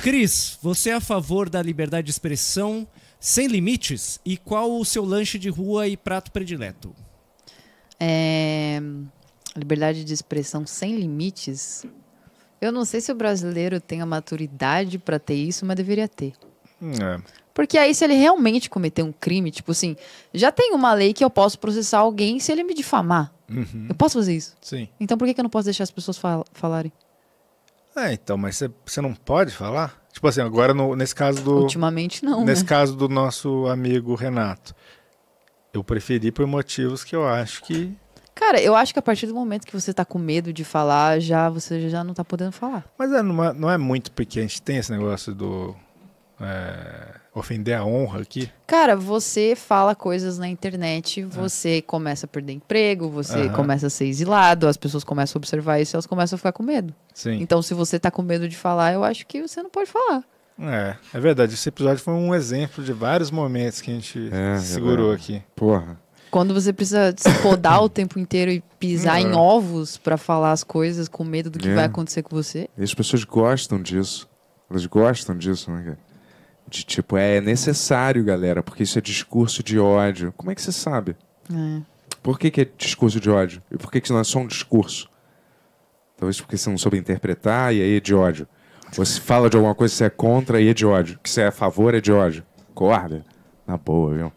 Cris, você é a favor da liberdade de expressão sem limites? E qual o seu lanche de rua e prato predileto? É... Liberdade de expressão sem limites? Eu não sei se o brasileiro tem a maturidade para ter isso, mas deveria ter. É. Porque aí, se ele realmente cometer um crime, tipo assim, já tem uma lei que eu posso processar alguém se ele me difamar. Uhum. Eu posso fazer isso. Sim. Então por que, eu não posso deixar as pessoas fal falarem? É, então, mas você não pode falar? Tipo assim, agora no, nesse caso do. Ultimamente não. Né? Nesse né? caso do nosso amigo Renato. Eu preferi por motivos que eu acho que. Cara, eu acho que a partir do momento que você tá com medo de falar, já você já não tá podendo falar. Mas é, não, é, não é muito porque a gente tem esse negócio do é, ofender a honra aqui? Cara, você fala coisas na internet, ah. você começa a perder emprego, você começa a ser exilado, as pessoas começam a observar isso e elas começam a ficar com medo. Sim. Então, se você tá com medo de falar, eu acho que você não pode falar. É, é verdade. Esse episódio foi um exemplo de vários momentos que a gente é, é segurou é aqui. Porra. Quando você precisa se podar o tempo inteiro e pisar em ah. ovos para falar as coisas com medo do que é. vai acontecer com você. E as pessoas gostam disso. Elas gostam disso, né, cara? De tipo, é, necessário, galera, porque isso é discurso de ódio. Como é que você sabe? É. Por que, que é discurso de ódio? E por que, que não é só um discurso? Talvez porque você não soube interpretar e aí é de ódio. Você fala de alguma coisa que você é contra e é de ódio. Que você é a favor é de ódio. acorda Na boa, viu?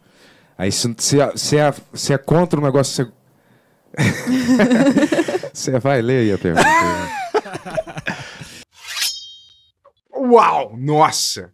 Aí se, se, se, é, se é contra um negócio, você. você vai ler aí a pergunta. Uau! Nossa!